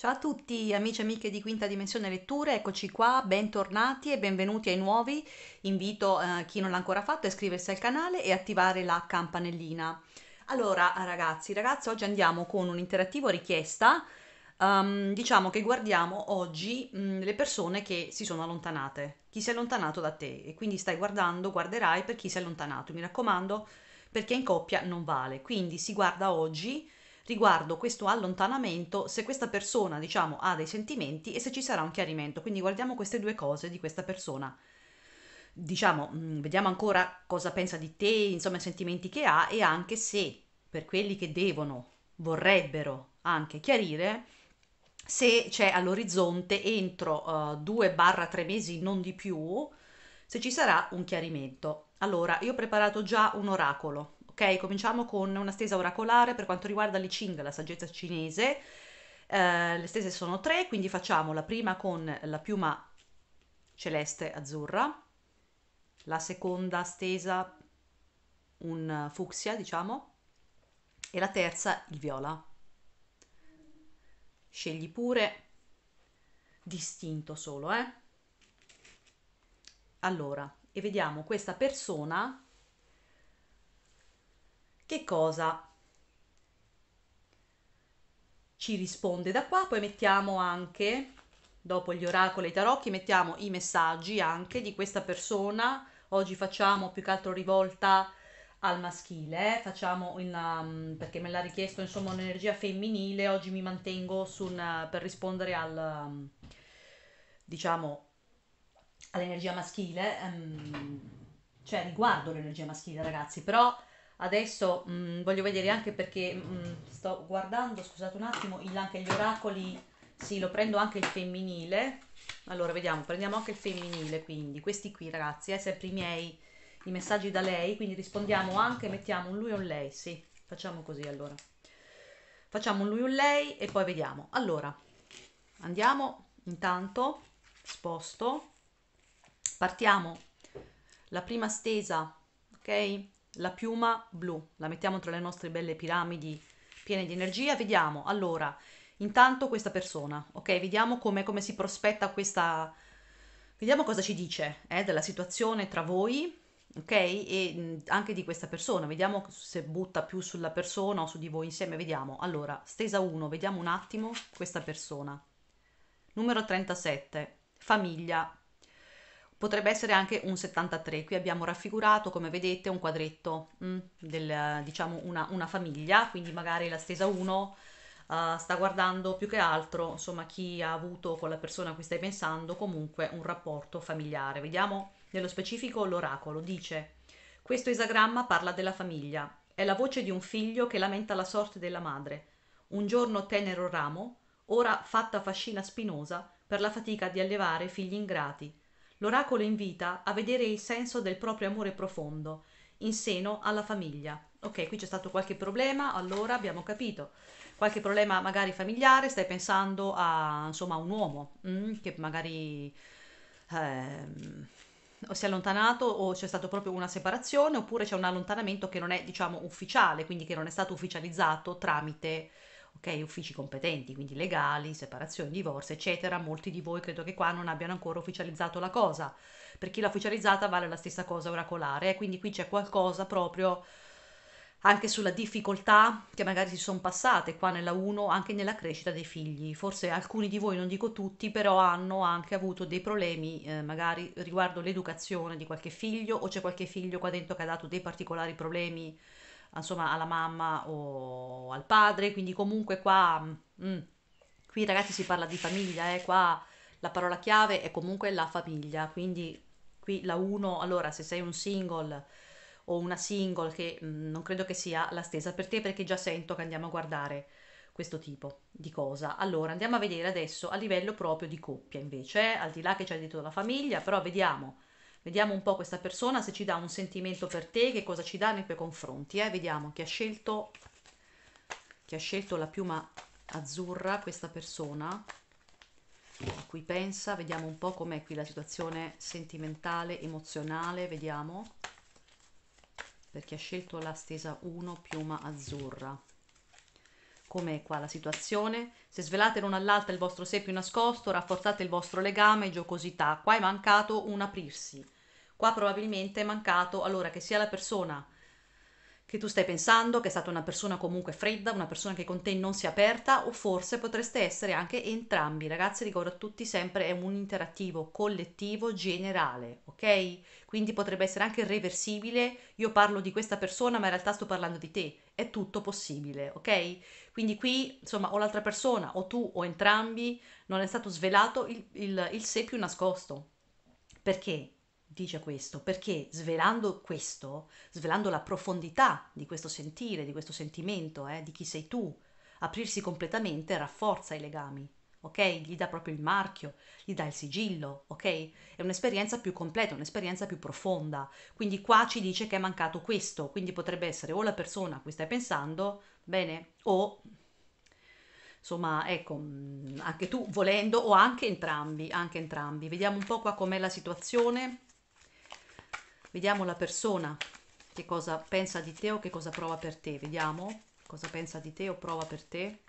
Ciao a tutti amici e amiche di Quinta Dimensione Letture, eccoci qua, bentornati e benvenuti ai nuovi. Invito eh, chi non l'ha ancora fatto a iscriversi al canale e attivare la campanellina. Allora ragazzi, ragazzi, oggi andiamo con un interattivo richiesta. Um, diciamo che guardiamo oggi mh, mm, le persone che si sono allontanate, chi si è allontanato da te e quindi stai guardando, guarderai per chi si è allontanato. Mi raccomando, perché in coppia non vale. Quindi si guarda oggi riguardo questo allontanamento, se questa persona, diciamo, ha dei sentimenti e se ci sarà un chiarimento. Quindi guardiamo queste due cose di questa persona. Diciamo, mm, vediamo ancora cosa pensa di te, insomma, i sentimenti che ha e anche se per quelli che devono, vorrebbero anche chiarire, se c'è all'orizzonte entro uh, eh, 2-3 mesi, non di più, se ci sarà un chiarimento. Allora, io ho preparato già un oracolo Ok, cominciamo con una stesa oracolare per quanto riguarda l'I Ching, la saggezza cinese. Eh, le stese sono tre, quindi facciamo la prima con la piuma celeste azzurra, la seconda stesa un fucsia, diciamo, e la terza il viola. Scegli pure distinto solo, eh? Allora, e vediamo questa persona che cosa? Ci risponde da qua, poi mettiamo anche, dopo gli oracoli e i tarocchi, mettiamo i messaggi anche di questa persona. Oggi facciamo più che altro rivolta al maschile, eh? facciamo una, um, perché me l'ha richiesto insomma un'energia femminile, oggi mi mantengo su una, per rispondere al, um, diciamo, all'energia maschile, um, cioè riguardo l'energia maschile ragazzi, però Adesso mh, mm, voglio vedere anche perché mh, mm, sto guardando, scusate un attimo, il, anche gli oracoli, sì, lo prendo anche il femminile. Allora, vediamo, prendiamo anche il femminile, quindi questi qui ragazzi, eh, sempre i miei i messaggi da lei, quindi rispondiamo anche, mettiamo un lui o un lei, sì, facciamo così allora. Facciamo un lui o un lei e poi vediamo. Allora, andiamo intanto, sposto, partiamo la prima stesa, ok? la piuma blu, la mettiamo tra le nostre belle piramidi piene di energia, vediamo, allora, intanto questa persona, ok? Vediamo come, come si prospetta questa, vediamo cosa ci dice eh, della situazione tra voi, ok? E anche di questa persona, vediamo se butta più sulla persona o su di voi insieme, vediamo. Allora, stesa 1, vediamo un attimo questa persona. Numero 37, famiglia, potrebbe essere anche un 73. Qui abbiamo raffigurato, come vedete, un quadretto mh, mm, del, diciamo una, una, famiglia, quindi magari la stesa 1 uh, eh, sta guardando più che altro, insomma, chi ha avuto con la persona a cui stai pensando comunque un rapporto familiare. Vediamo nello specifico l'oracolo. Dice, questo esagramma parla della famiglia. È la voce di un figlio che lamenta la sorte della madre. Un giorno tenero ramo, ora fatta fascina spinosa per la fatica di allevare figli ingrati L'oracolo invita a vedere il senso del proprio amore profondo in seno alla famiglia. Ok, qui c'è stato qualche problema, allora abbiamo capito. Qualche problema magari familiare, stai pensando a insomma, un uomo mm, che magari ehm, o si è allontanato o c'è stata proprio una separazione oppure c'è un allontanamento che non è diciamo ufficiale, quindi che non è stato ufficializzato tramite ok? Uffici competenti, quindi legali, separazioni, divorzi, eccetera. Molti di voi credo che qua non abbiano ancora ufficializzato la cosa. Per chi l'ha ufficializzata vale la stessa cosa oracolare, eh, quindi qui c'è qualcosa proprio anche sulla difficoltà che magari si sono passate qua nella 1, anche nella crescita dei figli. Forse alcuni di voi, non dico tutti, però hanno anche avuto dei problemi eh, magari riguardo l'educazione di qualche figlio o c'è qualche figlio qua dentro che ha dato dei particolari problemi insomma alla mamma o al padre, quindi comunque qua, mm, mm, qui ragazzi si parla di famiglia, eh, qua la parola chiave è comunque la famiglia, quindi qui la 1, allora se sei un single o una single che mm, non credo che sia la stessa per te perché già sento che andiamo a guardare questo tipo di cosa. Allora andiamo a vedere adesso a livello proprio di coppia invece, eh, al di là che c'è detto la famiglia, però vediamo Vediamo un po' questa persona se ci dà un sentimento per te, che cosa ci dà nei tuoi confronti. Eh? Vediamo chi ha, scelto, chi ha scelto la piuma azzurra, questa persona a cui pensa. Vediamo un po' com'è qui la situazione sentimentale, emozionale, vediamo. Perché ha scelto la stesa 1, piuma azzurra com'è qua la situazione. Se svelate l'una all'altra il vostro sé più nascosto, rafforzate il vostro legame giocosità. Qua è mancato un aprirsi. Qua probabilmente è mancato allora che sia la persona che tu stai pensando, che è stata una persona comunque fredda, una persona che con te non si è aperta, o forse potreste essere anche entrambi. Ragazzi, ricordo a tutti sempre è un interattivo collettivo generale, ok? Quindi potrebbe essere anche reversibile. io parlo di questa persona, ma in realtà sto parlando di te. È tutto possibile, ok? Quindi qui, insomma, o l'altra persona, o tu, o entrambi, non è stato svelato il, il, il sé più nascosto. Perché? dice questo, perché svelando questo, svelando la profondità di questo sentire, di questo sentimento, eh, di chi sei tu, aprirsi completamente rafforza i legami, ok? Gli dà proprio il marchio, gli dà il sigillo, ok? È un'esperienza più completa, un'esperienza più profonda. Quindi qua ci dice che è mancato questo, quindi potrebbe essere o la persona a cui stai pensando, bene, o insomma, ecco, mm, anche tu volendo o anche entrambi, anche entrambi. Vediamo un po' qua com'è la situazione. Vediamo la persona, che cosa pensa di te o che cosa prova per te. Vediamo cosa pensa di te o prova per te.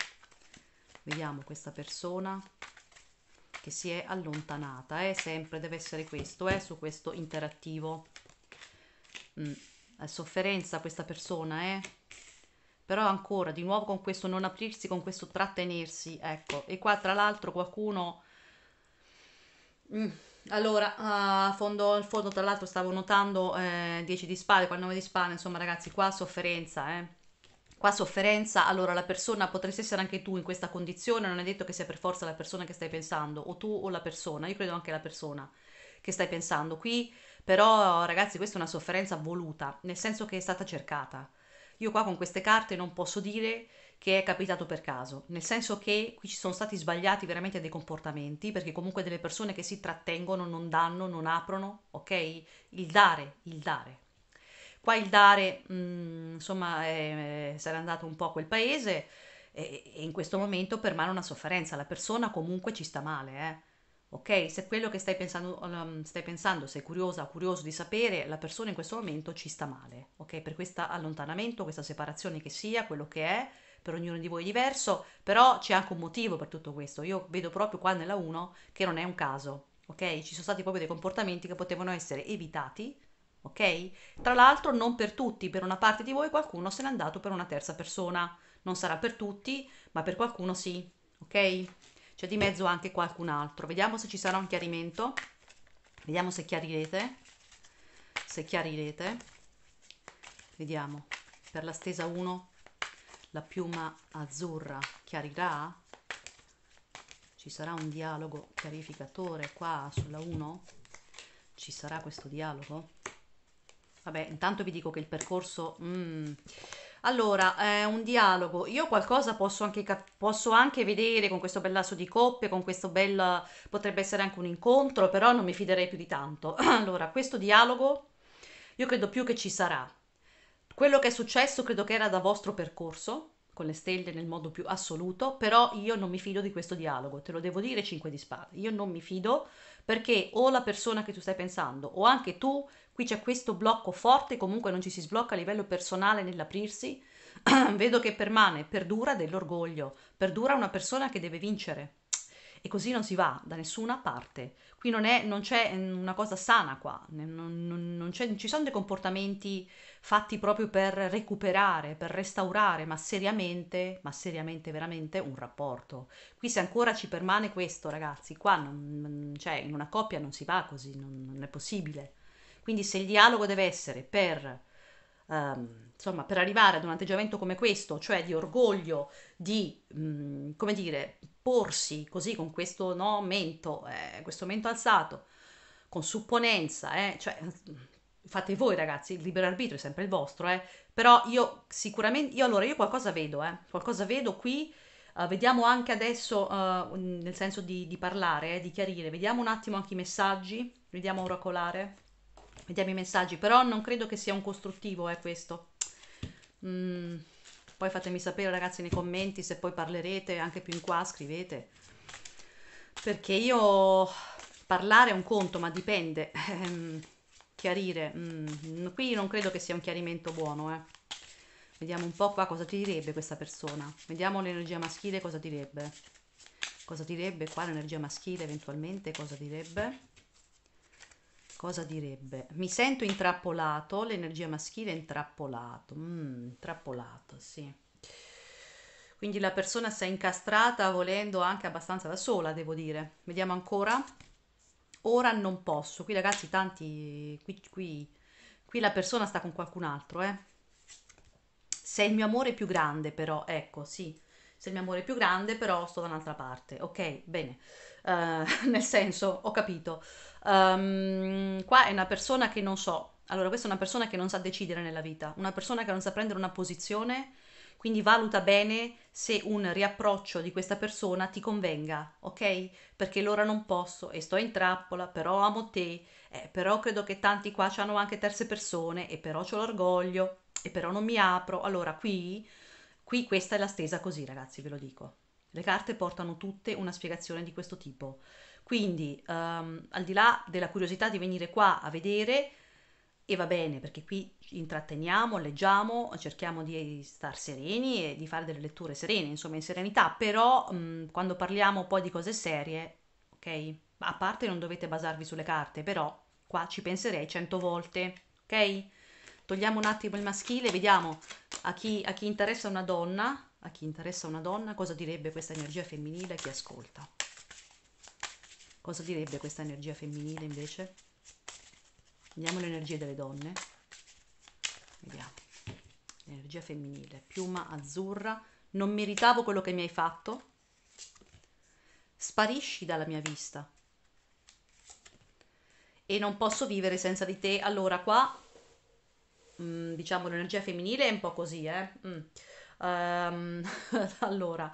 Vediamo questa persona che si è allontanata, eh? sempre deve essere questo, eh? su questo interattivo. Mm. È sofferenza questa persona, eh? però ancora di nuovo con questo non aprirsi, con questo trattenersi, ecco, e qua tra l'altro qualcuno... Mm allora, a fondo, al fondo tra l'altro stavo notando eh, 10 di spade, qua 9 di spade, insomma ragazzi, qua sofferenza, eh. Qua sofferenza, allora la persona, potresti essere anche tu in questa condizione, non è detto che sia per forza la persona che stai pensando, o tu o la persona, io credo anche la persona che stai pensando. Qui però ragazzi questa è una sofferenza voluta, nel senso che è stata cercata. Io qua con queste carte non posso dire che è capitato per caso, nel senso che qui ci sono stati sbagliati veramente dei comportamenti, perché comunque delle persone che si trattengono, non danno, non aprono, ok? Il dare, il dare. Qua il dare, mh, mm, insomma, è, sarà andato un po' a quel paese e, e in questo momento permane una sofferenza, la persona comunque ci sta male, eh? Ok, se quello che stai pensando, um, stai pensando, sei curiosa, curioso di sapere, la persona in questo momento ci sta male, ok? Per questo allontanamento, questa separazione che sia, quello che è, per ognuno di voi è diverso, però c'è anche un motivo per tutto questo. Io vedo proprio qua nella 1 che non è un caso, ok? Ci sono stati proprio dei comportamenti che potevano essere evitati, ok? Tra l'altro non per tutti, per una parte di voi qualcuno se n'è andato per una terza persona. Non sarà per tutti, ma per qualcuno sì, ok? C'è di mezzo anche qualcun altro. Vediamo se ci sarà un chiarimento. Vediamo se chiarirete. Se chiarirete. Vediamo. Per la stesa 1 la piuma azzurra chiarirà? Ci sarà un dialogo chiarificatore qua sulla 1? Ci sarà questo dialogo? Vabbè, intanto vi dico che il percorso... Mm, allora, eh, un dialogo. Io qualcosa posso anche, posso anche vedere con questo bel lasso di coppe, con questo bel... potrebbe essere anche un incontro, però non mi fiderei più di tanto. allora, questo dialogo io credo più che ci sarà. Quello che è successo credo che era da vostro percorso, con le stelle nel modo più assoluto, però io non mi fido di questo dialogo, te lo devo dire 5 di spade, io non mi fido perché o la persona che tu stai pensando o anche tu, qui c'è questo blocco forte, comunque non ci si sblocca a livello personale nell'aprirsi, vedo che permane, perdura dell'orgoglio, perdura una persona che deve vincere, e così non si va da nessuna parte. Qui non, è, non c'è mm, una cosa sana qua, non, non, non ci sono dei comportamenti fatti proprio per recuperare, per restaurare, ma seriamente, ma seriamente veramente un rapporto. Qui se ancora ci permane questo, ragazzi, qua non, cioè, in una coppia non si va così, non, non è possibile. Quindi se il dialogo deve essere per ehm, insomma, per arrivare ad un atteggiamento come questo, cioè di orgoglio, di, mh, mm, come dire, porsi così con questo no, mento, eh, questo mento alzato, con supponenza, eh, cioè, mm, fate voi ragazzi, il libero arbitrio è sempre il vostro, eh, però io sicuramente, io allora, io qualcosa vedo, eh, qualcosa vedo qui, Uh, vediamo anche adesso, uh, nel senso di, di parlare, eh, di chiarire, vediamo un attimo anche i messaggi, vediamo oracolare. Vediamo i messaggi, però non credo che sia un costruttivo, eh, questo. Mm. Poi fatemi sapere ragazzi nei commenti se poi parlerete, anche più in qua scrivete. Perché io parlare è un conto, ma dipende. Ehm, chiarire, mm. qui non credo che sia un chiarimento buono, eh. Vediamo un po' qua cosa ti direbbe questa persona. Vediamo l'energia maschile cosa direbbe. Cosa direbbe qua l'energia maschile eventualmente, cosa direbbe. Cosa direbbe? Mi sento intrappolato, l'energia maschile è intrappolato, mm, intrappolato, sì. Quindi la persona si è incastrata volendo anche abbastanza da sola, devo dire. Vediamo ancora. Ora non posso. Qui ragazzi, tanti... Qui, qui, qui la persona sta con qualcun altro, eh. Sei il mio amore più grande però, ecco, sì. Sei il mio amore più grande però sto da un'altra parte. Ok, bene uh, nel senso, ho capito. Um, qua è una persona che non so, allora questa è una persona che non sa decidere nella vita, una persona che non sa prendere una posizione, quindi valuta bene se un riapproccio di questa persona ti convenga, ok? Perché allora non posso e sto in trappola, però amo te, eh, però credo che tanti qua hanno anche terze persone e però ho l'orgoglio e però non mi apro. Allora qui, qui questa è la stesa così ragazzi, ve lo dico. Le carte portano tutte una spiegazione di questo tipo. Quindi, um, al di là della curiosità di venire qua a vedere, e va bene perché qui intratteniamo, leggiamo, cerchiamo di star sereni e di fare delle letture serene, insomma in serenità, però mh, quando parliamo poi di cose serie, ok? A parte non dovete basarvi sulle carte, però qua ci penserei cento volte, ok? Togliamo un attimo il maschile, vediamo a chi, a chi interessa una donna, a chi interessa una donna cosa direbbe questa energia femminile a chi ascolta. Cosa direbbe questa energia femminile invece? Vediamo le energie delle donne. Vediamo. L'energia femminile, piuma azzurra, non meritavo quello che mi hai fatto. Sparisci dalla mia vista. E non posso vivere senza di te. Allora qua, mh, mm, diciamo, l'energia femminile è un po' così, eh. Mh mm. Um, allora,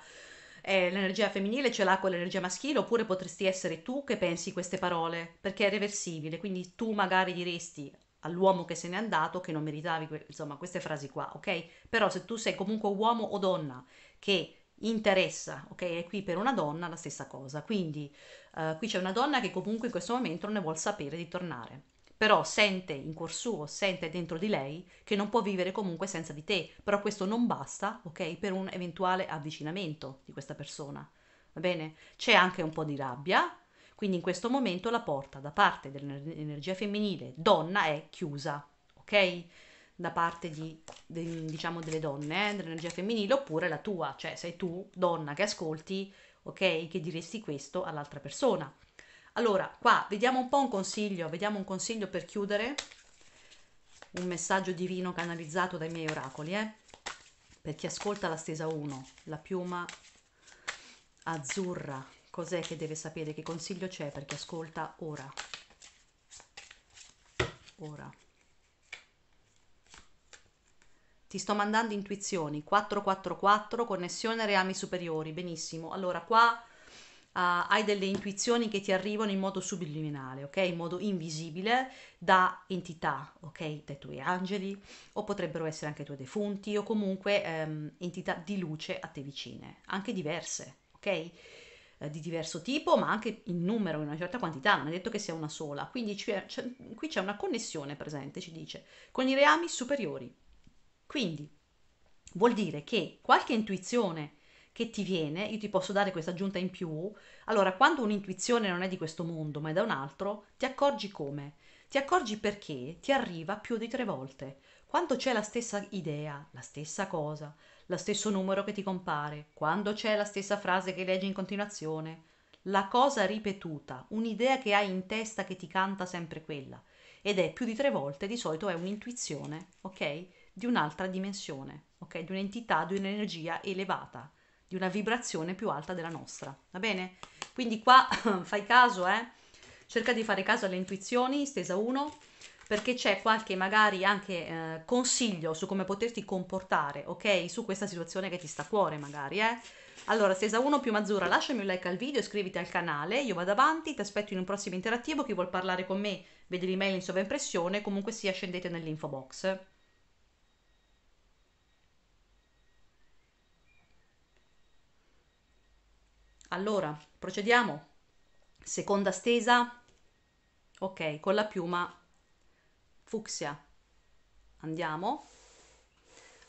eh, l'energia femminile ce l'ha con l'energia maschile, oppure potresti essere tu che pensi queste parole, perché è reversibile, quindi tu magari diresti all'uomo che se n'è andato che non meritavi, que- insomma, queste frasi qua, ok? Però se tu sei comunque uomo o donna che interessa, ok? È qui per una donna la stessa cosa. Quindi uh, qui c'è una donna che comunque in questo momento non ne vuol sapere di tornare però sente in cuor suo, sente dentro di lei che non può vivere comunque senza di te, però questo non basta, ok, per un eventuale avvicinamento di questa persona. Va bene? C'è anche un po' di rabbia, quindi in questo momento la porta da parte dell'energia femminile donna è chiusa, ok? Da parte di, di diciamo delle donne, eh, dell'energia femminile oppure la tua, cioè sei tu donna che ascolti, ok, che diresti questo all'altra persona. Allora, qua vediamo un po' un consiglio, vediamo un consiglio per chiudere, un messaggio divino canalizzato dai miei oracoli, eh? Per chi ascolta la stesa 1, la piuma azzurra, cos'è che deve sapere, che consiglio c'è per chi ascolta ora? Ora. Ti sto mandando intuizioni, 444, connessione reami superiori, benissimo. Allora, qua Ah, hai delle intuizioni che ti arrivano in modo subliminale, ok? In modo invisibile da entità, ok? Dai tuoi angeli o potrebbero essere anche i tuoi defunti o comunque ehm, entità di luce a te vicine, anche diverse, ok? Eh, di diverso tipo, ma anche in numero, in una certa quantità, non è detto che sia una sola. Quindi c'è, c'è, qui c'è una connessione presente, ci dice, con i reami superiori. Quindi vuol dire che qualche intuizione che ti viene, io ti posso dare questa aggiunta in più. Allora, quando un'intuizione non è di questo mondo, ma è da un altro, ti accorgi come? Ti accorgi perché ti arriva più di tre volte. Quando c'è la stessa idea, la stessa cosa, lo stesso numero che ti compare, quando c'è la stessa frase che leggi in continuazione, la cosa ripetuta, un'idea che hai in testa che ti canta sempre quella ed è più di tre volte, di solito è un'intuizione, ok? Di un'altra dimensione, ok? Di un'entità, di un'energia elevata di una vibrazione più alta della nostra, va bene? Quindi qua fai caso, eh? Cerca di fare caso alle intuizioni, stesa 1, perché c'è qualche magari anche eh, consiglio su come poterti comportare, ok? Su questa situazione che ti sta a cuore magari, eh? Allora, stesa 1 più Mazzura, lasciami un like al video, iscriviti al canale, io vado avanti, ti aspetto in un prossimo interattivo, chi vuol parlare con me vede l'email in sovraimpressione, comunque sia scendete nell'info box. Allora, procediamo. Seconda stesa. Ok, con la piuma fucsia. Andiamo.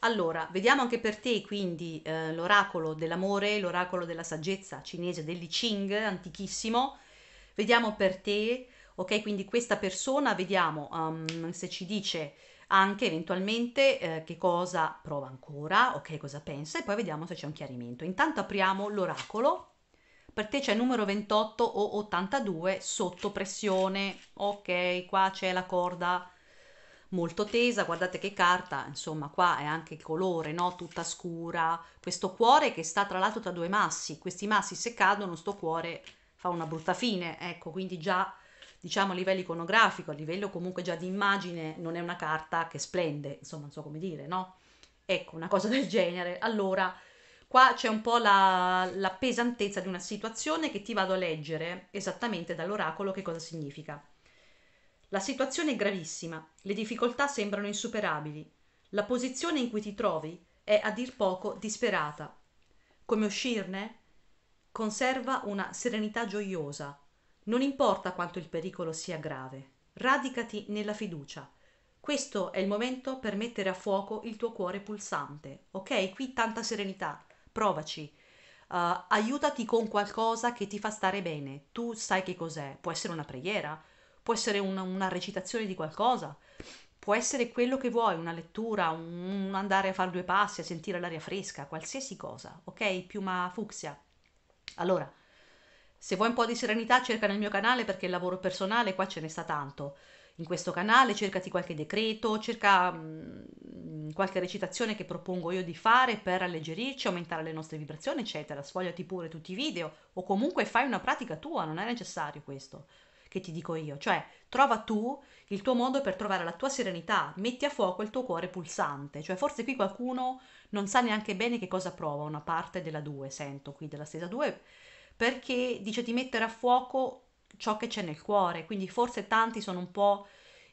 Allora, vediamo anche per te quindi eh, l'oracolo dell'amore, l'oracolo della saggezza cinese dell'I Ching, antichissimo. Vediamo per te, ok, quindi questa persona, vediamo um, se ci dice anche eventualmente eh, che cosa prova ancora, ok, cosa pensa e poi vediamo se c'è un chiarimento. Intanto apriamo l'oracolo per te c'è numero 28 o 82 sotto pressione, ok, qua c'è la corda molto tesa, guardate che carta, insomma qua è anche il colore, no? tutta scura, questo cuore che sta tra l'altro tra due massi, questi massi se cadono sto cuore fa una brutta fine, ecco, quindi già diciamo a livello iconografico, a livello comunque già di immagine, non è una carta che splende, insomma non so come dire, no? Ecco, una cosa del genere. Allora, Qua c'è un po' la, la pesantezza di una situazione che ti vado a leggere esattamente dall'oracolo che cosa significa. La situazione è gravissima, le difficoltà sembrano insuperabili, la posizione in cui ti trovi è a dir poco disperata. Come uscirne? Conserva una serenità gioiosa. Non importa quanto il pericolo sia grave, radicati nella fiducia. Questo è il momento per mettere a fuoco il tuo cuore pulsante. Ok? Qui tanta serenità provaci. Uh, aiutati con qualcosa che ti fa stare bene. Tu sai che cos'è. Può essere una preghiera, può essere una, una recitazione di qualcosa, può essere quello che vuoi, una lettura, un, un andare a fare due passi, a sentire l'aria fresca, qualsiasi cosa, ok? Piuma fucsia. Allora, se vuoi un po' di serenità cerca nel mio canale perché il lavoro personale qua ce ne sta tanto in questo canale, cercati qualche decreto, cerca mh, mm, qualche recitazione che propongo io di fare per alleggerirci, aumentare le nostre vibrazioni, eccetera. Sfogliati pure tutti i video o comunque fai una pratica tua, non è necessario questo che ti dico io, cioè trova tu il tuo modo per trovare la tua serenità, metti a fuoco il tuo cuore pulsante, cioè forse qui qualcuno non sa neanche bene che cosa prova una parte della 2, sento qui della stesa 2, perché dice di mettere a fuoco ciò che c'è nel cuore, quindi forse tanti sono un po'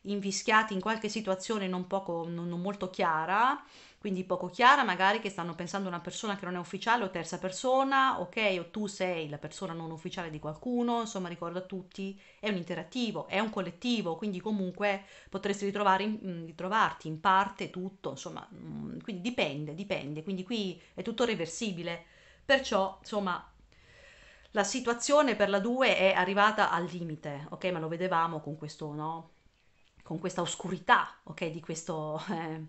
invischiati in qualche situazione non, poco, non, non molto chiara, quindi poco chiara, magari che stanno pensando a una persona che non è ufficiale o terza persona, ok, o tu sei la persona non ufficiale di qualcuno, insomma ricordo a tutti, è un interattivo, è un collettivo, quindi comunque potresti in, mm, ritrovarti in parte tutto, insomma, mm, quindi dipende, dipende, quindi qui è tutto reversibile, perciò insomma la situazione per la 2 è arrivata al limite, ok, ma lo vedevamo con questo, no? con questa oscurità, ok, di questo, eh,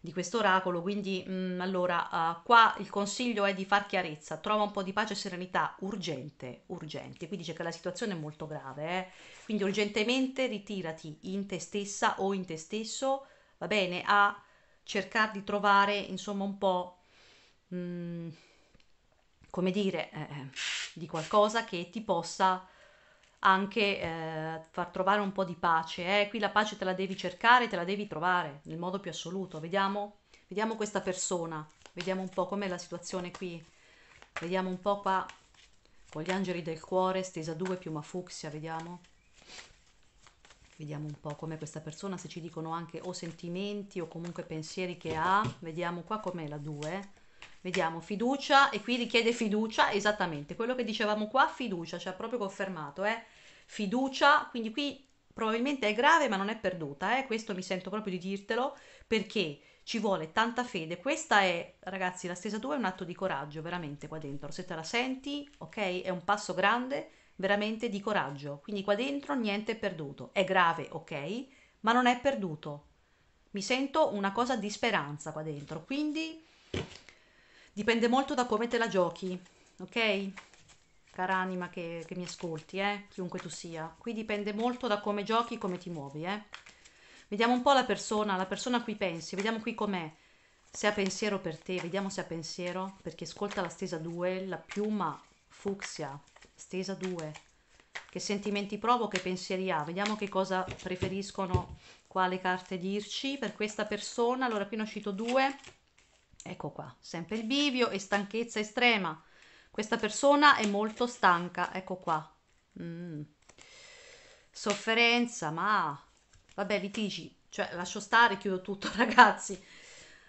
di questo oracolo. Quindi, mh, mm, allora, uh, qua il consiglio è di far chiarezza, trova un po' di pace e serenità, urgente, urgente. Qui dice che la situazione è molto grave, eh? quindi urgentemente ritirati in te stessa o in te stesso, va bene, a cercare di trovare, insomma, un po'... Mh, mm, come dire, eh, eh, di qualcosa che ti possa anche eh, far trovare un po' di pace. Eh? Qui la pace te la devi cercare, te la devi trovare nel modo più assoluto. Vediamo, vediamo questa persona, vediamo un po' com'è la situazione qui. Vediamo un po' qua con gli angeli del cuore, stesa 2, piuma fucsia, vediamo. Vediamo un po' com'è questa persona, se ci dicono anche o sentimenti o comunque pensieri che ha. Vediamo qua com'è la 2. Vediamo, fiducia, e qui richiede fiducia, esattamente, quello che dicevamo qua, fiducia, ci cioè ha proprio confermato, eh? Fiducia, quindi qui probabilmente è grave ma non è perduta, eh? Questo mi sento proprio di dirtelo, perché ci vuole tanta fede. Questa è, ragazzi, la stesa tua è un atto di coraggio, veramente, qua dentro. Se te la senti, ok? È un passo grande, veramente di coraggio. Quindi qua dentro niente è perduto. È grave, ok? Ma non è perduto. Mi sento una cosa di speranza qua dentro, quindi dipende molto da come te la giochi, ok? Cara anima che, che mi ascolti, eh? chiunque tu sia. Qui dipende molto da come giochi, come ti muovi. Eh? Vediamo un po' la persona, la persona a cui pensi, vediamo qui com'è. Se ha pensiero per te, vediamo se ha pensiero, perché ascolta la stesa 2, la piuma fucsia, stesa 2. Che sentimenti provo, che pensieri ha, vediamo che cosa preferiscono, quale carte dirci per questa persona. Allora qui ne è uscito due. Ecco qua, sempre il bivio e stanchezza estrema. Questa persona è molto stanca, ecco qua. Mm. Sofferenza, ma vabbè, litigi, cioè lascio stare, chiudo tutto, ragazzi.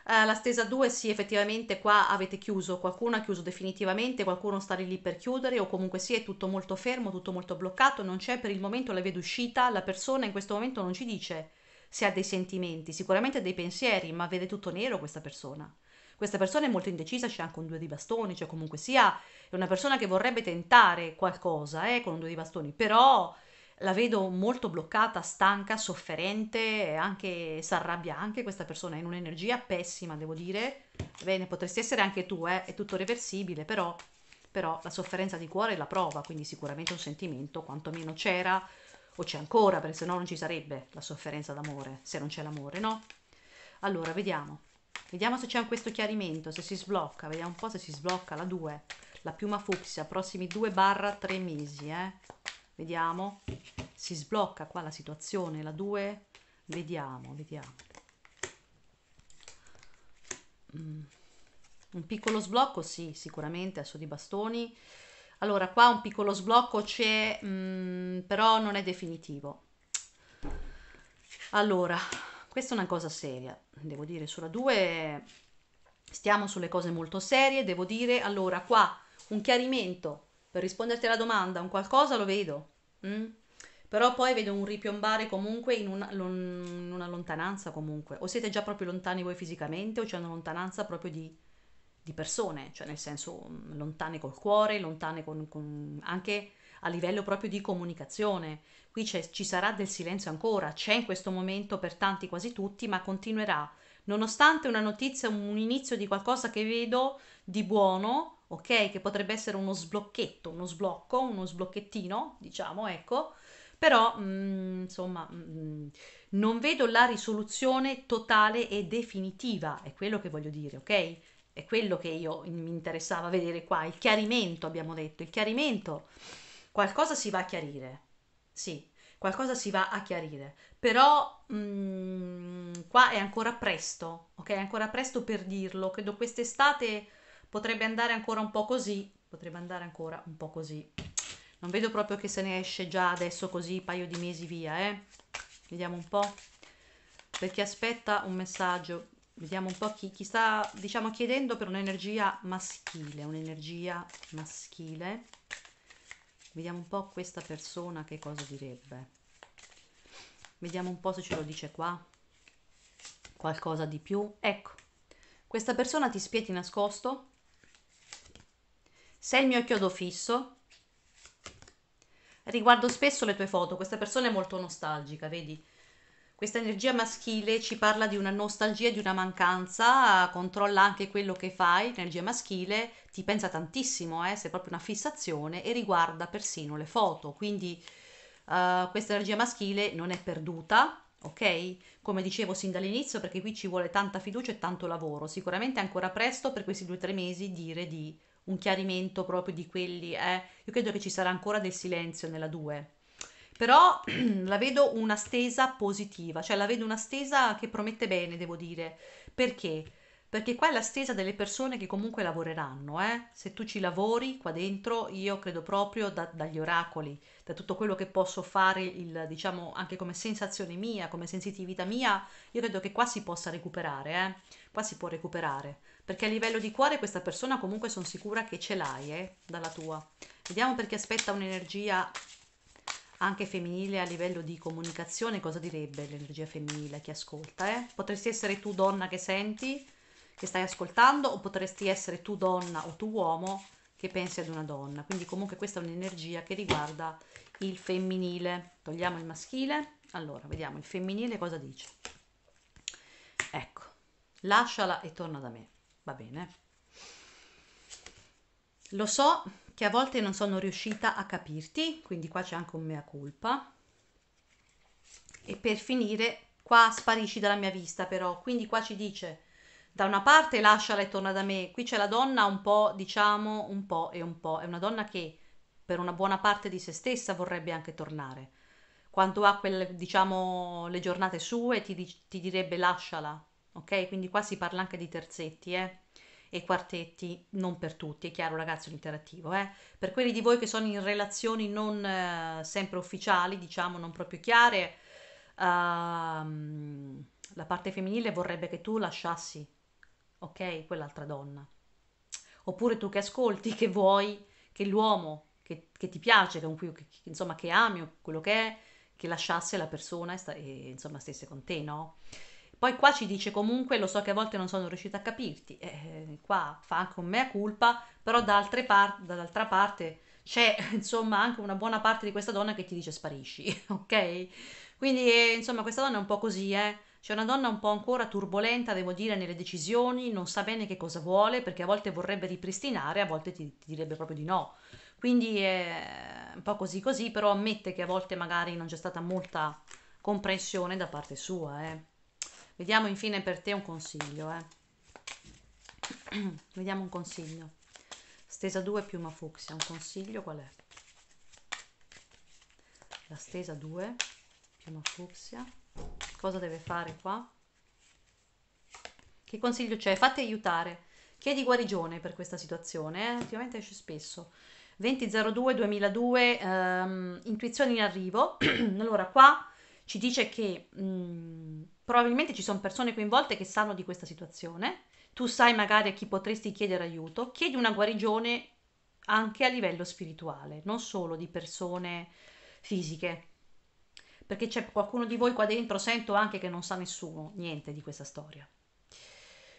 Eh, la stesa 2, sì, effettivamente qua avete chiuso, qualcuno ha chiuso definitivamente, qualcuno sta lì per chiudere o comunque sì, è tutto molto fermo, tutto molto bloccato, non c'è per il momento la via d'uscita, la persona in questo momento non ci dice se ha dei sentimenti, sicuramente ha dei pensieri, ma vede tutto nero questa persona. Questa persona è molto indecisa, c'è anche un due di bastoni, cioè comunque sia è una persona che vorrebbe tentare qualcosa eh, con un due di bastoni, però la vedo molto bloccata, stanca, sofferente, anche si arrabbia anche questa persona, è in un'energia pessima, devo dire. Bene, potresti essere anche tu, eh, è tutto reversibile, però, però la sofferenza di cuore è la prova, quindi sicuramente un sentimento, quantomeno c'era o c'è ancora, perché se no non ci sarebbe la sofferenza d'amore, se non c'è l'amore, no? Allora, vediamo. Vediamo se c'è questo chiarimento, se si sblocca, vediamo un po' se si sblocca la 2, la piuma fucsia, prossimi 2 barra 3 mesi, eh. Vediamo, si sblocca qua la situazione, la 2, vediamo, vediamo. Mm. Un piccolo sblocco, sì, sicuramente, asso di bastoni. Allora, qua un piccolo sblocco c'è, mm, però non è definitivo. Allora, questa è una cosa seria, devo dire, sulla 2 stiamo sulle cose molto serie, devo dire, allora qua un chiarimento per risponderti alla domanda, un qualcosa lo vedo, mm? però poi vedo un ripiombare comunque in una, in una, lontananza comunque, o siete già proprio lontani voi fisicamente o c'è una lontananza proprio di, di persone, cioè nel senso mm, lontane col cuore, lontane con, con anche a livello proprio di comunicazione. Qui ci sarà del silenzio ancora, c'è in questo momento per tanti, quasi tutti, ma continuerà. Nonostante una notizia, un inizio di qualcosa che vedo di buono, ok, che potrebbe essere uno sblocchetto, uno sblocco, uno sblocchettino, diciamo, ecco, però mh, mm, insomma mh, mm, non vedo la risoluzione totale e definitiva, è quello che voglio dire, ok? È quello che io mi interessava vedere qua, il chiarimento, abbiamo detto, il chiarimento qualcosa si va a chiarire, sì, qualcosa si va a chiarire, però mh, mm, qua è ancora presto, ok? È ancora presto per dirlo, credo quest'estate potrebbe andare ancora un po' così, potrebbe andare ancora un po' così. Non vedo proprio che se ne esce già adesso così, un paio di mesi via, eh? Vediamo un po'. Per chi aspetta un messaggio, vediamo un po' chi, chi sta, diciamo, chiedendo per un'energia maschile, un'energia maschile. Vediamo un po' questa persona che cosa direbbe. Vediamo un po' se ce lo dice qua. Qualcosa di più. Ecco, questa persona ti spia ti nascosto. Sei il mio chiodo fisso. Riguardo spesso le tue foto. Questa persona è molto nostalgica, vedi? Questa energia maschile ci parla di una nostalgia, di una mancanza, controlla anche quello che fai, energia maschile, ti pensa tantissimo, eh, sei proprio una fissazione e riguarda persino le foto, quindi uh, questa energia maschile non è perduta, ok? Come dicevo sin dall'inizio, perché qui ci vuole tanta fiducia e tanto lavoro, sicuramente è ancora presto per questi due o tre mesi dire di un chiarimento proprio di quelli, eh. io credo che ci sarà ancora del silenzio nella 2, però la vedo una stesa positiva, cioè la vedo una stesa che promette bene, devo dire, perché? perché qua è la stesa delle persone che comunque lavoreranno, eh? se tu ci lavori qua dentro, io credo proprio da, dagli oracoli, da tutto quello che posso fare, il, diciamo anche come sensazione mia, come sensitività mia, io credo che qua si possa recuperare, eh? qua si può recuperare, perché a livello di cuore questa persona comunque sono sicura che ce l'hai eh? dalla tua. Vediamo perché aspetta un'energia anche femminile a livello di comunicazione, cosa direbbe l'energia femminile, che ascolta, eh? Potresti essere tu donna che senti, che stai ascoltando o potresti essere tu donna o tu uomo che pensi ad una donna. Quindi comunque questa è un'energia che riguarda il femminile. Togliamo il maschile. Allora, vediamo il femminile cosa dice. Ecco, lasciala e torna da me. Va bene. Lo so che a volte non sono riuscita a capirti, quindi qua c'è anche un mea culpa. E per finire, qua sparisci dalla mia vista però, quindi qua ci dice da una parte lasciala e torna da me, qui c'è la donna un po', diciamo, un po' e un po', è una donna che per una buona parte di se stessa vorrebbe anche tornare. Quando ha quelle, diciamo, le giornate sue ti, ti direbbe lasciala, ok? Quindi qua si parla anche di terzetti, eh? E quartetti, non per tutti, è chiaro ragazzi, è eh? Per quelli di voi che sono in relazioni non eh, sempre ufficiali, diciamo, non proprio chiare, uh, la parte femminile vorrebbe che tu lasciassi ok? Quell'altra donna. Oppure tu che ascolti, che vuoi che l'uomo che, che ti piace, con cui, che, insomma, che ami o quello che è, che lasciasse la persona e, sta, e insomma stesse con te, no? Poi qua ci dice comunque, lo so che a volte non sono riuscita a capirti, eh, qua fa anche un mea culpa, però da altre par- dall'altra parte c'è insomma anche una buona parte di questa donna che ti dice sparisci, ok? Quindi eh, insomma questa donna è un po' così, eh? C'è una donna un po' ancora turbolenta, devo dire, nelle decisioni, non sa bene che cosa vuole, perché a volte vorrebbe ripristinare, a volte ti, ti direbbe proprio di no. Quindi è un po' così così, però ammette che a volte magari non c'è stata molta comprensione da parte sua. Eh. Vediamo infine per te un consiglio. Eh. Vediamo un consiglio. Stesa 2 piuma fucsia, un consiglio qual è? La stesa 2 piuma fucsia cosa deve fare qua? Che consiglio c'è? Fate aiutare. Chiedi guarigione per questa situazione, eh? ultimamente esce spesso. 2002 2002 ehm, intuizione in arrivo. allora qua ci dice che mh, mm, probabilmente ci sono persone coinvolte che sanno di questa situazione. Tu sai magari a chi potresti chiedere aiuto, chiedi una guarigione anche a livello spirituale, non solo di persone fisiche perché c'è qualcuno di voi qua dentro, sento anche che non sa nessuno niente di questa storia.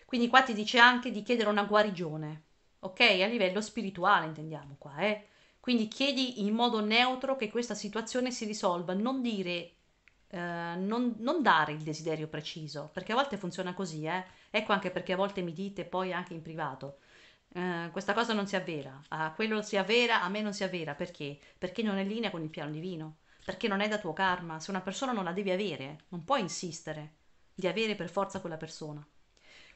Quindi qua ti dice anche di chiedere una guarigione, ok? A livello spirituale intendiamo qua, eh? Quindi chiedi in modo neutro che questa situazione si risolva, non dire, eh, non, non, dare il desiderio preciso, perché a volte funziona così, eh? Ecco anche perché a volte mi dite poi anche in privato, Uh, questa cosa non si avvera, a quello si avvera, a me non si avvera, perché? Perché non è in linea con il piano divino perché non è da tuo karma, se una persona non la devi avere, non puoi insistere di avere per forza quella persona.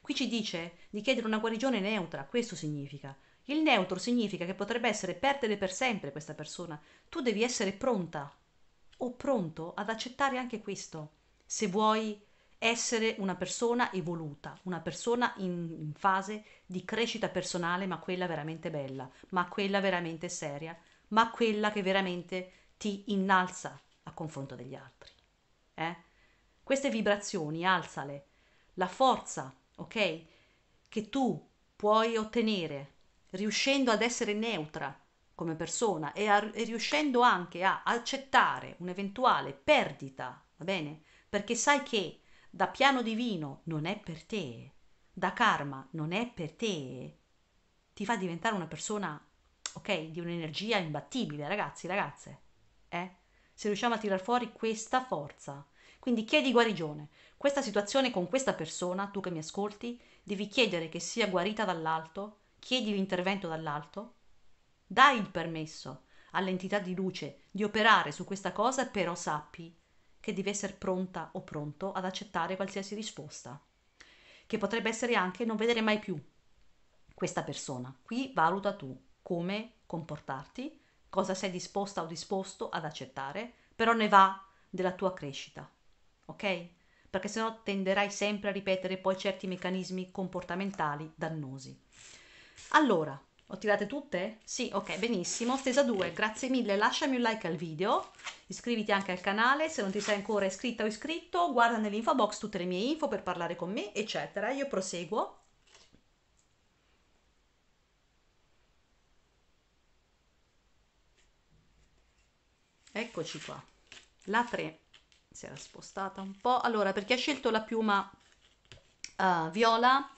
Qui ci dice di chiedere una guarigione neutra, questo significa. Il neutro significa che potrebbe essere perdere per sempre questa persona. Tu devi essere pronta o pronto ad accettare anche questo, se vuoi essere una persona evoluta, una persona in, in fase di crescita personale, ma quella veramente bella, ma quella veramente seria, ma quella che veramente ti innalza a confronto degli altri. Eh? Queste vibrazioni, alzale, la forza, ok? Che tu puoi ottenere riuscendo ad essere neutra come persona e, a, e riuscendo anche a accettare un'eventuale perdita, va bene? Perché sai che da piano divino non è per te, da karma non è per te, ti fa diventare una persona, ok, di un'energia imbattibile, ragazzi, ragazze eh se riusciamo a tirar fuori questa forza quindi chiedi guarigione questa situazione con questa persona tu che mi ascolti devi chiedere che sia guarita dall'alto chiedi l'intervento dall'alto dai il permesso all'entità di luce di operare su questa cosa però sappi che devi essere pronta o pronto ad accettare qualsiasi risposta che potrebbe essere anche non vedere mai più questa persona qui valuta tu come comportarti cosa sei disposta o disposto ad accettare, però ne va della tua crescita, ok? Perché sennò tenderai sempre a ripetere poi certi meccanismi comportamentali dannosi. Allora, ho tirate tutte? Sì, ok, benissimo. Stesa 2, grazie mille, lasciami un like al video, iscriviti anche al canale, se non ti sei ancora iscritta o iscritto, guarda nell'info box tutte le mie info per parlare con me, eccetera. Io proseguo Eccoci qua. La 3 si era spostata un po'. Allora, perché ha scelto la piuma uh, viola?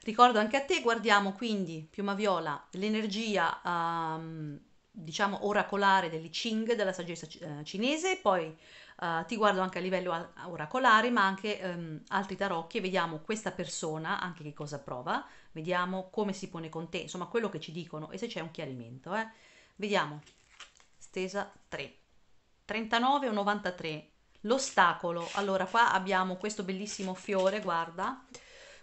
Ricordo anche a te, guardiamo quindi piuma viola, l'energia um, diciamo oracolare degli Qing, della saggezza uh, cinese, poi Uh, ti guardo anche a livello oracolare, ma anche um, altri tarocchi e vediamo questa persona, anche che cosa prova, vediamo come si pone con te, insomma quello che ci dicono e se c'è un chiarimento. Eh. Vediamo, stesa 3. 39 o 93. L'ostacolo, allora qua abbiamo questo bellissimo fiore, guarda,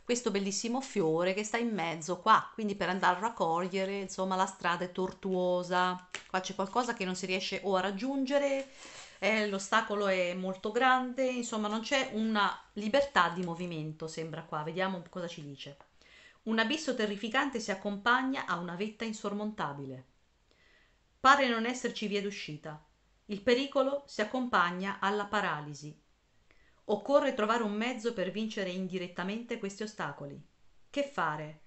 questo bellissimo fiore che sta in mezzo qua, quindi per andare a raccogliere, insomma, la strada è tortuosa, qua c'è qualcosa che non si riesce o a raggiungere, eh, l'ostacolo è molto grande, insomma non c'è una libertà di movimento, sembra qua, vediamo cosa ci dice. Un abisso terrificante si accompagna a una vetta insormontabile. Pare non esserci via d'uscita il pericolo si accompagna alla paralisi occorre trovare un mezzo per vincere indirettamente questi ostacoli che fare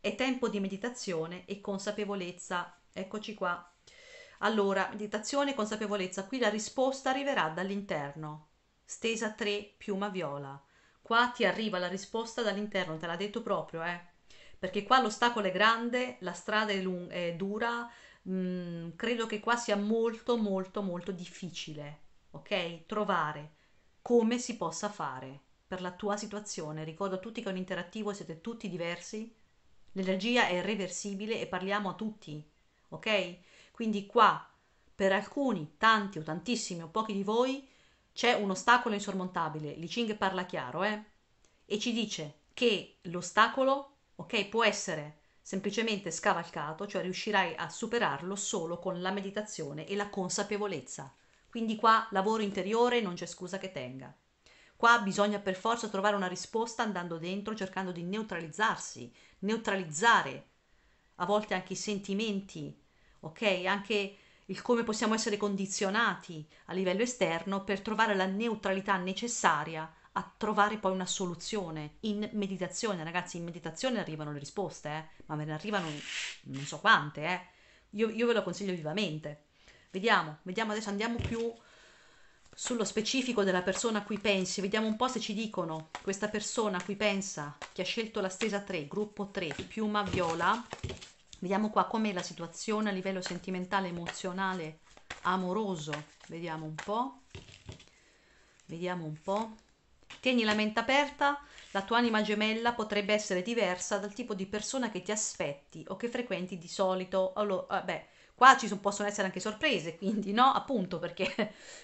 è tempo di meditazione e consapevolezza eccoci qua allora meditazione e consapevolezza qui la risposta arriverà dall'interno stesa 3 piuma viola qua ti arriva la risposta dall'interno te l'ha detto proprio eh perché qua l'ostacolo è grande la strada è, lung- è dura Mm, credo che qua sia molto molto molto difficile, ok? Trovare come si possa fare per la tua situazione. Ricordo a tutti che è un interattivo siete tutti diversi. L'energia è reversibile e parliamo a tutti, ok? Quindi qua per alcuni, tanti o tantissimi o pochi di voi c'è un ostacolo insormontabile. Li Ching parla chiaro, eh? E ci dice che l'ostacolo, ok, può essere semplicemente scavalcato, cioè riuscirai a superarlo solo con la meditazione e la consapevolezza. Quindi qua lavoro interiore non c'è scusa che tenga. Qua bisogna per forza trovare una risposta andando dentro, cercando di neutralizzarsi, neutralizzare a volte anche i sentimenti, ok? Anche il come possiamo essere condizionati a livello esterno per trovare la neutralità necessaria a trovare poi una soluzione. In meditazione, ragazzi, in meditazione arrivano le risposte, eh? ma me ne arrivano non so quante, eh? io, io, ve lo consiglio vivamente. Vediamo, vediamo adesso, andiamo più sullo specifico della persona a cui pensi, vediamo un po' se ci dicono questa persona a cui pensa, che ha scelto la stesa 3, gruppo 3, piuma viola, vediamo qua com'è la situazione a livello sentimentale, emozionale, amoroso, vediamo un po', vediamo un po'. Tieni la mente aperta, la tua anima gemella potrebbe essere diversa dal tipo di persona che ti aspetti o che frequenti di solito. Allora, ah, beh, qua ci sono, possono essere anche sorprese, quindi no, appunto perché,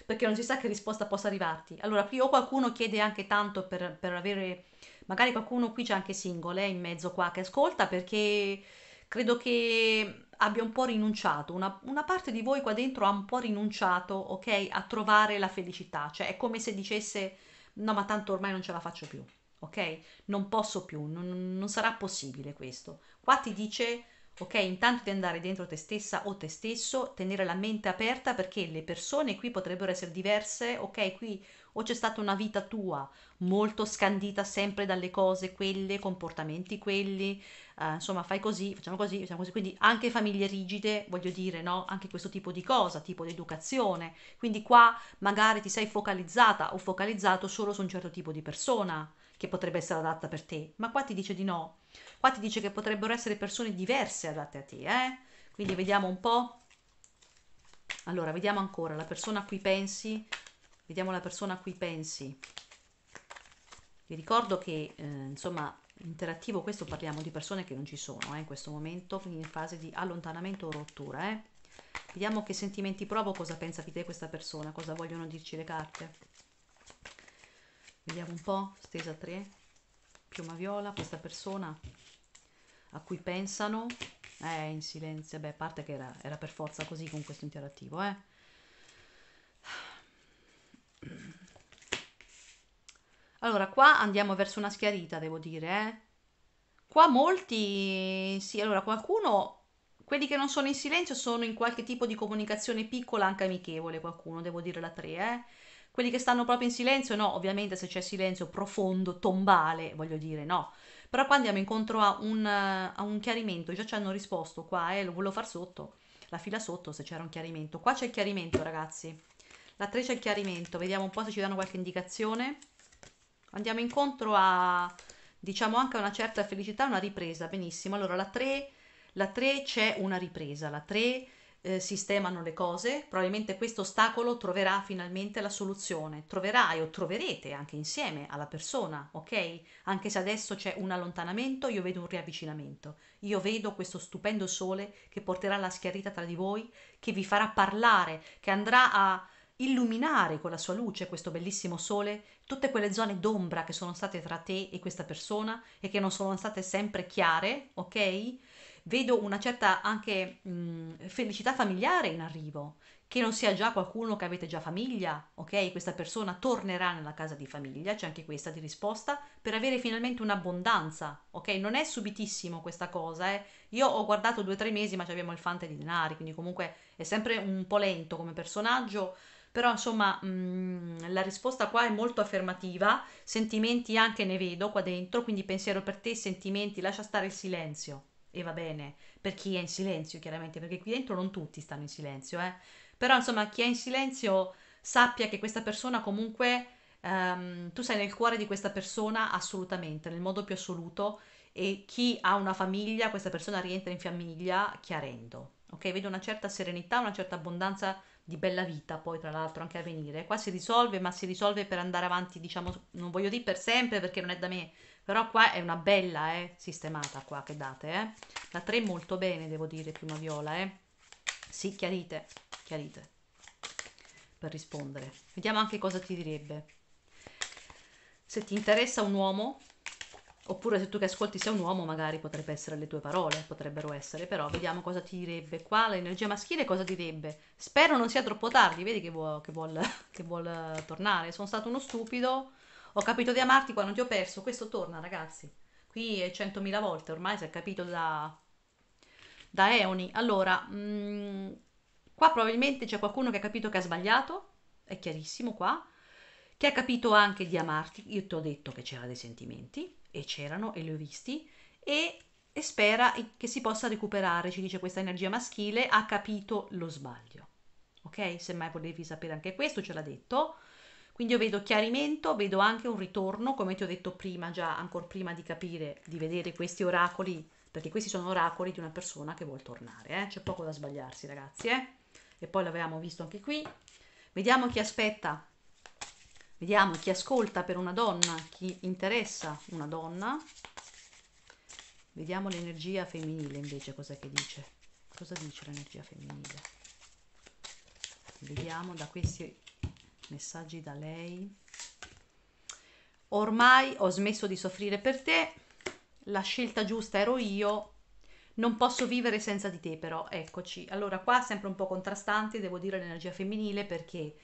perché, non si sa che risposta possa arrivarti. Allora, qui o qualcuno chiede anche tanto per, per avere, magari qualcuno qui c'è anche single, eh, in mezzo qua che ascolta perché credo che abbia un po' rinunciato, una, una, parte di voi qua dentro ha un po' rinunciato, ok, a trovare la felicità, cioè è come se dicesse no ma tanto ormai non ce la faccio più, ok? Non posso più, non, non sarà possibile questo. Qua ti dice ok? Intanto di andare dentro te stessa o te stesso, tenere la mente aperta perché le persone qui potrebbero essere diverse, ok? Qui o c'è stata una vita tua molto scandita sempre dalle cose, quelle, comportamenti, quelli, eh, insomma fai così, facciamo così, facciamo così, quindi anche famiglie rigide, voglio dire, no? Anche questo tipo di cosa, tipo di educazione, quindi qua magari ti sei focalizzata o focalizzato solo su un certo tipo di persona che potrebbe essere adatta per te, ma qua ti dice di no, qua ti dice che potrebbero essere persone diverse adatte a te, eh? Quindi vediamo un po'. Allora, vediamo ancora la persona a cui pensi, vediamo la persona a cui pensi. Vi ricordo che eh, insomma interattivo questo parliamo di persone che non ci sono eh, in questo momento quindi in fase di allontanamento o rottura eh. vediamo che sentimenti provo cosa pensa di te questa persona cosa vogliono dirci le carte vediamo un po' stesa 3 piuma viola questa persona a cui pensano eh, in silenzio beh a parte che era, era per forza così con questo interattivo eh Allora, qua andiamo verso una schiarita, devo dire, eh. Qua molti, sì, allora qualcuno, quelli che non sono in silenzio sono in qualche tipo di comunicazione piccola, anche amichevole qualcuno, devo dire la 3, eh. Quelli che stanno proprio in silenzio, no, ovviamente se c'è silenzio profondo, tombale, voglio dire, no. Però qua andiamo incontro a un, a un chiarimento, già ci hanno risposto qua, eh, lo volevo far sotto, la fila sotto se c'era un chiarimento. Qua c'è il chiarimento, ragazzi. La 3 c'è il chiarimento, vediamo un po' se ci danno qualche indicazione andiamo incontro a diciamo anche una certa felicità, una ripresa, benissimo. Allora la 3, la 3 c'è una ripresa, la 3 eh, sistemano le cose, probabilmente questo ostacolo troverà finalmente la soluzione, troverai o troverete anche insieme alla persona, ok? Anche se adesso c'è un allontanamento, io vedo un riavvicinamento, io vedo questo stupendo sole che porterà la schiarita tra di voi, che vi farà parlare, che andrà a illuminare con la sua luce questo bellissimo sole tutte quelle zone d'ombra che sono state tra te e questa persona e che non sono state sempre chiare, ok? Vedo una certa anche mh, felicità familiare in arrivo, che non sia già qualcuno che avete già famiglia, ok? Questa persona tornerà nella casa di famiglia, c'è anche questa di risposta, per avere finalmente un'abbondanza, ok? Non è subitissimo questa cosa, eh? Io ho guardato due o tre mesi, ma abbiamo il fante di denari, quindi comunque è sempre un po' lento come personaggio, però insomma mh, mm, la risposta qua è molto affermativa, sentimenti anche ne vedo qua dentro, quindi pensiero per te, sentimenti, lascia stare il silenzio e va bene per chi è in silenzio chiaramente, perché qui dentro non tutti stanno in silenzio, eh? però insomma chi è in silenzio sappia che questa persona comunque um, tu sei nel cuore di questa persona assolutamente, nel modo più assoluto e chi ha una famiglia, questa persona rientra in famiglia chiarendo. Ok, vedo una certa serenità, una certa abbondanza di Bella Vita, poi tra l'altro anche a venire. Qua si risolve, ma si risolve per andare avanti, diciamo, non voglio dire per sempre perché non è da me, però qua è una bella eh, sistemata qua che date. Eh. La 3 molto bene, devo dire, prima viola. Eh. Sì, chiarite, chiarite, per rispondere. Vediamo anche cosa ti direbbe. Se ti interessa un uomo, Oppure se tu che ascolti sei un uomo, magari potrebbe essere le tue parole, potrebbero essere, però vediamo cosa ti direbbe qua, l'energia maschile cosa direbbe. Spero non sia troppo tardi, vedi che vuol, che vuol, che vuol tornare. Sono stato uno stupido, ho capito di amarti quando ti ho perso, questo torna ragazzi. Qui è 100.000 volte, ormai si è capito da, da Eoni. Allora, mh, mm, qua probabilmente c'è qualcuno che ha capito che ha sbagliato, è chiarissimo qua, che ha capito anche di amarti, io ti ho detto che c'era dei sentimenti, e c'erano e li ho visti, e, e spera che si possa recuperare, ci dice questa energia maschile, ha capito lo sbaglio. Ok? Semmai volevi sapere anche questo, ce l'ha detto. Quindi io vedo chiarimento, vedo anche un ritorno, come ti ho detto prima, già ancora prima di capire, di vedere questi oracoli, perché questi sono oracoli di una persona che vuole tornare, eh? c'è poco da sbagliarsi ragazzi, eh? e poi l'avevamo visto anche qui. Vediamo chi aspetta Vediamo chi ascolta per una donna, chi interessa una donna. Vediamo l'energia femminile invece cosa che dice. Cosa dice l'energia femminile? Vediamo da questi messaggi da lei. Ormai ho smesso di soffrire per te, la scelta giusta ero io, non posso vivere senza di te però, eccoci. Allora qua sempre un po' contrastante, devo dire l'energia femminile perché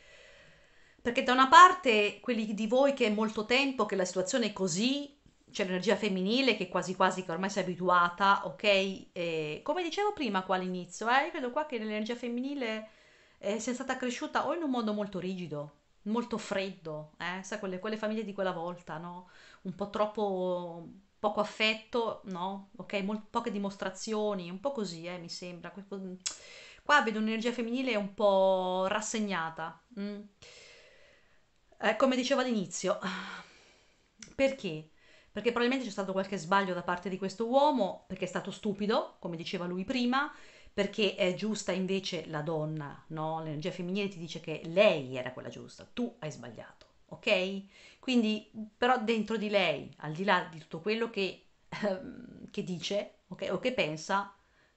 perché da una parte quelli di voi che è molto tempo che la situazione è così, c'è l'energia femminile che quasi quasi che ormai si è abituata, ok? E come dicevo prima qua all'inizio, eh, io vedo qua che l'energia femminile eh, sia stata cresciuta o in un modo molto rigido, molto freddo, eh? sai, quelle, quelle, famiglie di quella volta, no? Un po' troppo poco affetto, no? Ok, Mol- poche dimostrazioni, un po' così, eh, mi sembra. Qua vedo un'energia femminile un po' rassegnata. Mm. Eh, come dicevo all'inizio, perché? Perché probabilmente c'è stato qualche sbaglio da parte di questo uomo, perché è stato stupido, come diceva lui prima, perché è giusta invece la donna, no? L'energia femminile ti dice che lei era quella giusta, tu hai sbagliato, ok? Quindi, però dentro di lei, al di là di tutto quello che, ehm, che dice okay, o che pensa,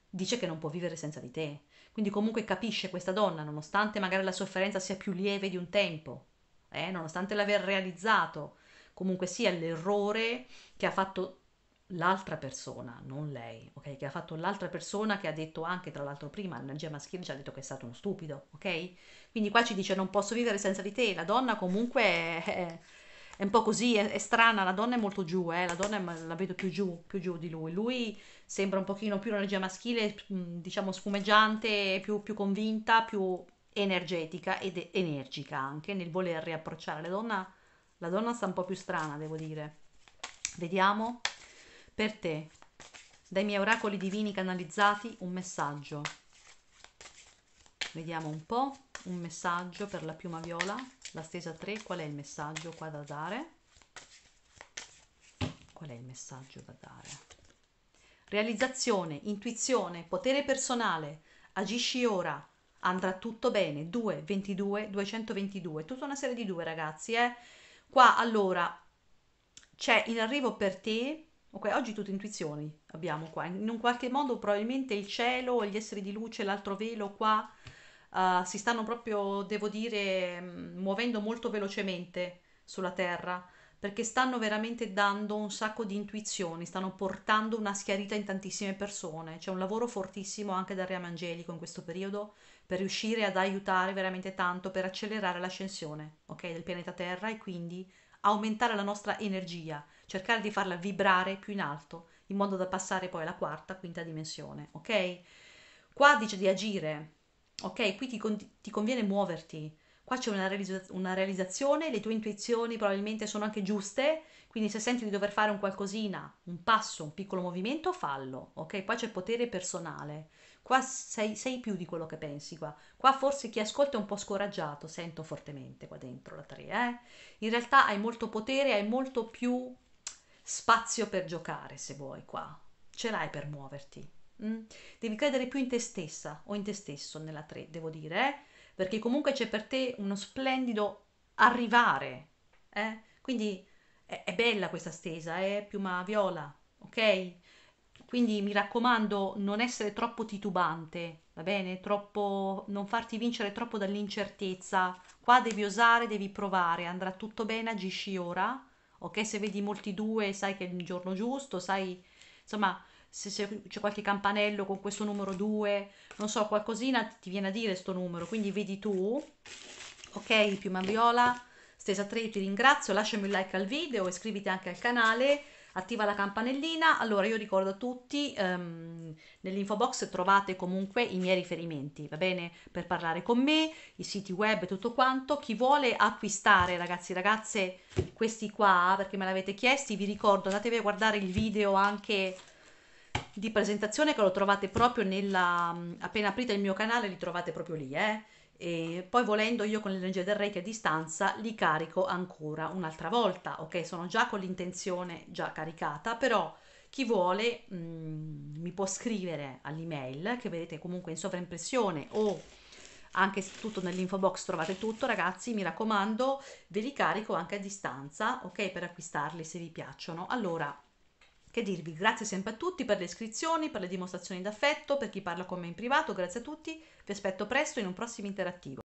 dice che non può vivere senza di te. Quindi comunque capisce questa donna, nonostante magari la sofferenza sia più lieve di un tempo, eh, nonostante l'aver realizzato comunque sia l'errore che ha fatto l'altra persona, non lei, ok? Che ha fatto l'altra persona che ha detto anche, tra l'altro prima, l'energia maschile ci ha detto che è stato uno stupido, ok? Quindi qua ci dice non posso vivere senza di te, la donna comunque è, è, è un po' così, è, è, strana, la donna è molto giù, eh? la donna la vedo più giù, più giù di lui, lui sembra un pochino più l'energia maschile, diciamo sfumeggiante, più, più convinta, più energetica ed energica anche nel voler riapprocciare. La donna, la donna sta un po' più strana, devo dire. Vediamo per te, dai miei oracoli divini canalizzati, un messaggio. Vediamo un po', un messaggio per la piuma viola, la stesa 3, qual è il messaggio qua da dare? Qual è il messaggio da dare? Realizzazione, intuizione, potere personale, agisci ora, andrà tutto bene. 2, 22, 222, tutta una serie di due ragazzi, eh. Qua allora c'è in arrivo per te, ok, oggi tutte intuizioni abbiamo qua, in un qualche modo probabilmente il cielo, gli esseri di luce, l'altro velo qua uh, si stanno proprio, devo dire, mm, muovendo molto velocemente sulla terra perché stanno veramente dando un sacco di intuizioni, stanno portando una schiarita in tantissime persone. C'è un lavoro fortissimo anche dal Reame Angelico in questo periodo per riuscire ad aiutare veramente tanto per accelerare l'ascensione okay, del pianeta Terra e quindi aumentare la nostra energia, cercare di farla vibrare più in alto, in modo da passare poi alla quarta, quinta dimensione, ok? Qua dice di agire, ok? Qui ti, con- ti conviene muoverti, qua c'è una, realizz- una, realizzazione, le tue intuizioni probabilmente sono anche giuste, quindi se senti di dover fare un qualcosina, un passo, un piccolo movimento, fallo, ok? Qua c'è potere personale qua sei, sei, più di quello che pensi qua. Qua forse chi ascolta è un po' scoraggiato, sento fortemente qua dentro la 3, eh? In realtà hai molto potere, hai molto più spazio per giocare se vuoi qua. Ce l'hai per muoverti. Mm? Devi credere più in te stessa o in te stesso nella 3, devo dire, eh? Perché comunque c'è per te uno splendido arrivare, eh? Quindi è, è bella questa stesa, è eh? piuma viola, ok? Quindi mi raccomando, non essere troppo titubante, va bene? Troppo, non farti vincere troppo dall'incertezza. Qua devi osare, devi provare, andrà tutto bene, agisci ora. Ok, se vedi molti due, sai che è il giorno giusto, sai, insomma, se c'è qualche campanello con questo numero 2, non so, qualcosina ti viene a dire sto numero, quindi vedi tu, ok, piuma viola, stesa 3, ti ringrazio, lasciami un like al video, iscriviti anche al canale, attiva la campanellina. Allora io ricordo a tutti, ehm, nell'info box trovate comunque i miei riferimenti, va bene? Per parlare con me, i siti web, tutto quanto. Chi vuole acquistare, ragazzi e ragazze, questi qua, perché me l'avete chiesti, vi ricordo, andatevi a guardare il video anche di presentazione che lo trovate proprio nella appena aprite il mio canale li trovate proprio lì eh e poi volendo io con l'energia del Reiki a distanza li carico ancora un'altra volta, ok? Sono già con l'intenzione già caricata, però chi vuole mh, mm, mi può scrivere all'email che vedete comunque in sovraimpressione o anche tutto nell'info box trovate tutto ragazzi mi raccomando ve li carico anche a distanza ok per acquistarli se vi piacciono allora che dirvi, grazie sempre a tutti per le iscrizioni, per le dimostrazioni d'affetto, per chi parla con me in privato, grazie a tutti, vi aspetto presto in un prossimo interattivo.